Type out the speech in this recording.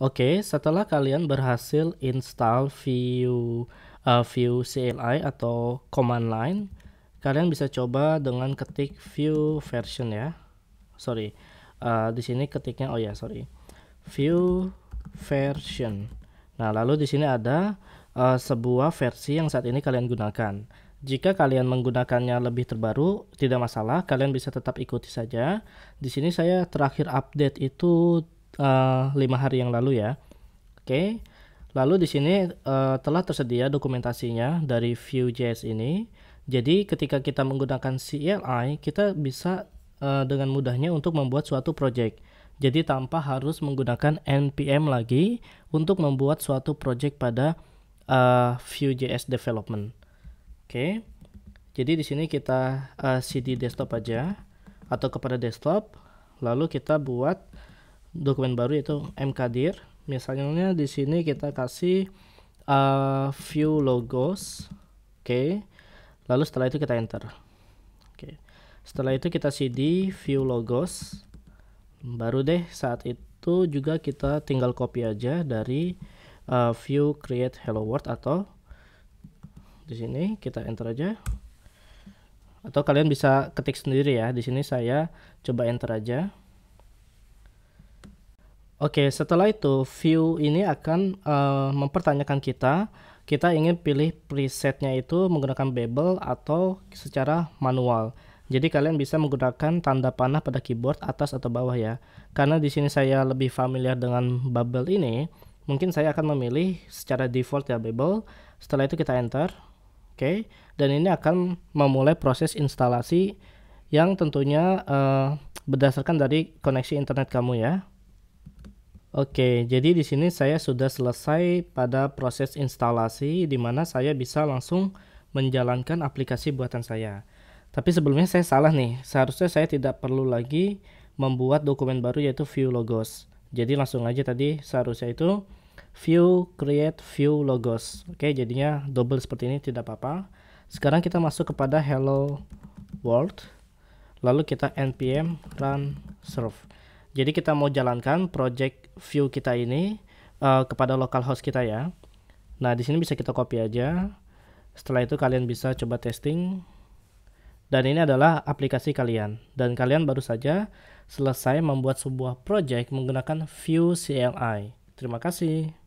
Oke, okay, setelah kalian berhasil install view uh, view CLI atau command line, kalian bisa coba dengan ketik view version ya. Sorry, uh, di sini ketiknya oh ya sorry, view version. Nah lalu di sini ada uh, sebuah versi yang saat ini kalian gunakan. Jika kalian menggunakannya lebih terbaru, tidak masalah, kalian bisa tetap ikuti saja. Di sini saya terakhir update itu Eh, lima uh, hari yang lalu ya. Oke. Okay. Lalu di sini uh, telah tersedia dokumentasinya dari Vue.js ini. Jadi ketika kita menggunakan CLI, kita bisa uh, dengan mudahnya untuk membuat suatu project. Jadi tanpa harus menggunakan npm lagi untuk membuat suatu project pada uh, Vue.js development. Oke. Okay. Jadi di sini kita uh, cd desktop aja atau kepada desktop, lalu kita buat dokumen baru yaitu mkdir misalnya di sini kita kasih uh, view logos oke okay. lalu setelah itu kita enter oke okay. setelah itu kita cd view logos baru deh saat itu juga kita tinggal copy aja dari uh, view create hello world atau di sini kita enter aja atau kalian bisa ketik sendiri ya di sini saya coba enter aja Oke, setelah itu view ini akan uh, mempertanyakan kita, kita ingin pilih presetnya itu menggunakan Bebel atau secara manual. Jadi kalian bisa menggunakan tanda panah pada keyboard atas atau bawah ya. Karena di sini saya lebih familiar dengan bubble ini, mungkin saya akan memilih secara default ya Bebel. Setelah itu kita enter. Oke, okay. dan ini akan memulai proses instalasi yang tentunya uh, berdasarkan dari koneksi internet kamu ya. Oke, jadi di sini saya sudah selesai pada proses instalasi di mana saya bisa langsung menjalankan aplikasi buatan saya. Tapi sebelumnya saya salah nih, seharusnya saya tidak perlu lagi membuat dokumen baru yaitu view logos. Jadi langsung aja tadi seharusnya itu view create view logos. Oke, jadinya double seperti ini tidak apa-apa. Sekarang kita masuk kepada hello world. Lalu kita npm run serve. Jadi kita mau jalankan project view kita ini uh, kepada localhost kita ya. Nah, di sini bisa kita copy aja. Setelah itu kalian bisa coba testing. Dan ini adalah aplikasi kalian. Dan kalian baru saja selesai membuat sebuah project menggunakan view CLI. Terima kasih.